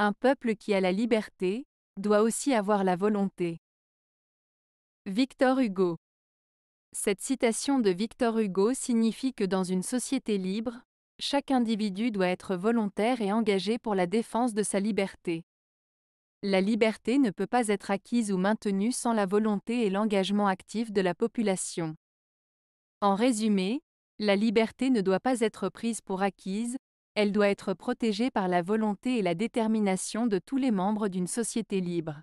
Un peuple qui a la liberté, doit aussi avoir la volonté. Victor Hugo Cette citation de Victor Hugo signifie que dans une société libre, chaque individu doit être volontaire et engagé pour la défense de sa liberté. La liberté ne peut pas être acquise ou maintenue sans la volonté et l'engagement actif de la population. En résumé, la liberté ne doit pas être prise pour acquise, elle doit être protégée par la volonté et la détermination de tous les membres d'une société libre.